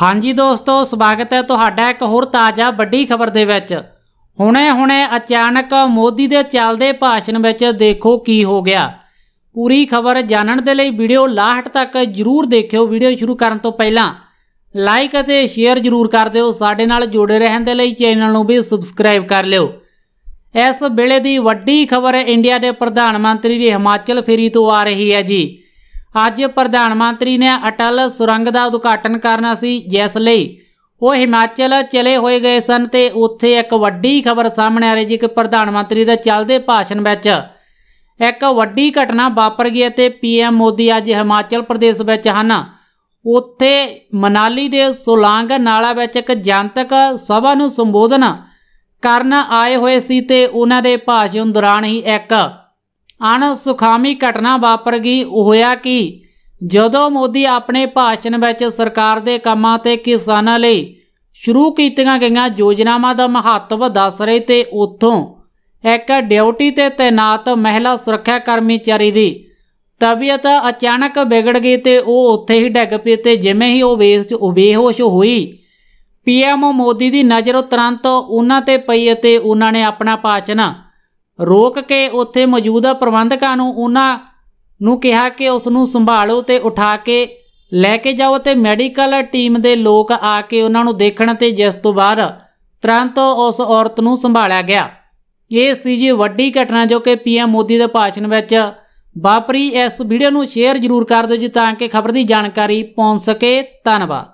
ਹਾਂਜੀ ਦੋਸਤੋ ਸਵਾਗਤ ਹੈ ਤੁਹਾਡਾ ਇੱਕ ਹੋਰ ਤਾਜ਼ਾ ਵੱਡੀ ਖਬਰ ਦੇ ਵਿੱਚ ਹੁਣੇ-ਹੁਣੇ ਅਚਾਨਕ ਮੋਦੀ ਦੇ ਚੱਲਦੇ ਭਾਸ਼ਣ ਵਿੱਚ ਦੇਖੋ ਕੀ ਹੋ ਗਿਆ ਪੂਰੀ ਖਬਰ ਜਾਣਨ ਦੇ ਲਈ ਵੀਡੀਓ ਲਾਸਟ ਤੱਕ ਜਰੂਰ ਦੇਖਿਓ ਵੀਡੀਓ ਸ਼ੁਰੂ ਕਰਨ ਤੋਂ ਪਹਿਲਾਂ ਲਾਈਕ ਅਤੇ ਸ਼ੇਅਰ ਜਰੂਰ ਕਰ ਦਿਓ ਸਾਡੇ ਨਾਲ ਜੁੜੇ ਰਹਿਣ ਦੇ ਲਈ ਚੈਨਲ ਨੂੰ ਵੀ ਸਬਸਕ੍ਰਾਈਬ ਕਰ ਲਿਓ ਇਸ ਵੇਲੇ ਦੀ ਵੱਡੀ ਖਬਰ ਇੰਡੀਆ ਦੇ ਪ੍ਰਧਾਨ ਮੰਤਰੀ ਦੀ ਹਿਮਾਚਲ ਫੇਰੀ ਤੋਂ ਆ ਰਹੀ ਹੈ ਜੀ ਅੱਜ ਪ੍ਰਧਾਨ ਮੰਤਰੀ ਨੇ ਅਟਲ ਸੁਰੰਗ ਦਾ ਉਦਘਾਟਨ ਕਰਨਾ ਸੀ ਜਿਸ ਲਈ ਉਹ ਹਿਮਾਚਲ ਚਲੇ ਹੋਏ ਗਏ ਸਨ ਤੇ ਉੱਥੇ ਇੱਕ ਵੱਡੀ ਖਬਰ ਸਾਹਮਣੇ ਆ ਰਹੀ ਜੀ ਕਿ ਪ੍ਰਧਾਨ ਮੰਤਰੀ ਦੇ ਚੱਲਦੇ ਭਾਸ਼ਣ ਵਿੱਚ ਇੱਕ ਵੱਡੀ ਘਟਨਾ ਵਾਪਰ ਗਈ ਤੇ ਪੀਐਮ ਮੋਦੀ ਅੱਜ ਹਿਮਾਚਲ ਪ੍ਰਦੇਸ਼ ਵਿੱਚ ਹਨ ਉੱਥੇ ਮਨਾਲੀ ਦੇ ਸੁਲਾਂਗ ਨਾਲਾ ਵਿੱਚ ਇੱਕ ਜਨਤਕ ਸਭਾ ਨੂੰ ਸੰਬੋਧਨ ਕਰਨ ਆਏ ਹੋਏ ਸੀ ਤੇ ਉਹਨਾਂ ਦੇ ਭਾਸ਼ਣ ਦੌਰਾਨ ਹੀ ਇੱਕ ਅਣ ਸੁਖਾਮੀ ਘਟਨਾ ਵਾਪਰ ਗਈ ਹੋਇਆ ਕਿ ਜਦੋਂ ਮੋਦੀ ਆਪਣੇ ਭਾਸ਼ਣ ਵਿੱਚ ਸਰਕਾਰ ਦੇ ਕੰਮਾਂ ਤੇ ਕਿਸਾਨਾਂ ਲਈ ਸ਼ੁਰੂ ਕੀਤੀਆਂ ਗਈਆਂ ਯੋਜਨਾਵਾਂ ਦਾ ਮਹੱਤਵ ਦੱਸ ਰਹੇ ਤੇ ਉਥੋਂ ਇੱਕ ਡਿਊਟੀ ਤੇ ਤਾਇਨਾਤ ਮਹਿਲਾ ਸੁਰੱਖਿਆ ਕਰਮਚਾਰੀ ਦੀ ਤਬੀਅਤ ਅਚਾਨਕ ਵਿਗੜ ਗਈ ਤੇ ਉਹ ਉੱਥੇ ਹੀ ਡਿੱਗ ਪਈ ਤੇ ਜਿਵੇਂ ਹੀ ਉਹ ਬੇਹੋਸ਼ ਹੋਈ ਪੀਐਮ ਮੋਦੀ ਦੀ ਨਜ਼ਰ ਤੁਰੰਤ ਉਹਨਾਂ ਤੇ ਪਈ ਅਤੇ ਉਹਨਾਂ ਨੇ ਆਪਣਾ ਭਾਸ਼ਣ ਰੋਕ ਕੇ ਉੱਥੇ ਮੌਜੂਦ ਪ੍ਰਬੰਧਕਾਂ ਨੂੰ ਉਹਨਾਂ ਨੂੰ ਕਿਹਾ ਕਿ ਉਸ ਨੂੰ ਸੰਭਾਲੋ ਤੇ ਉਠਾ ਕੇ ਲੈ ਕੇ ਜਾਓ ਤੇ ਮੈਡੀਕਲ ਟੀਮ ਦੇ ਲੋਕ ਆ ਕੇ ਉਹਨਾਂ ਨੂੰ ਦੇਖਣ ਤੇ ਜਿਸ ਤੋਂ ਬਾਅਦ ਤੁਰੰਤ ਉਸ ਔਰਤ ਨੂੰ ਸੰਭਾਲਿਆ ਗਿਆ ਇਹ ਸੀ ਜੀ ਵੱਡੀ ਘਟਨਾ ਜੋ ਕਿ ਪੀਐਮ ਮੋਦੀ ਦੇ ਭਾਸ਼ਣ ਵਿੱਚ ਵਾਪਰੀ ਇਸ ਵੀਡੀਓ ਨੂੰ ਸ਼ੇਅਰ ਜ਼ਰੂਰ ਕਰ ਦਿਓ ਜੀ ਤਾਂ ਕਿ ਖਬਰ ਦੀ ਜਾਣਕਾਰੀ ਪਹੁੰਚ ਸਕੇ ਧੰਨਵਾਦ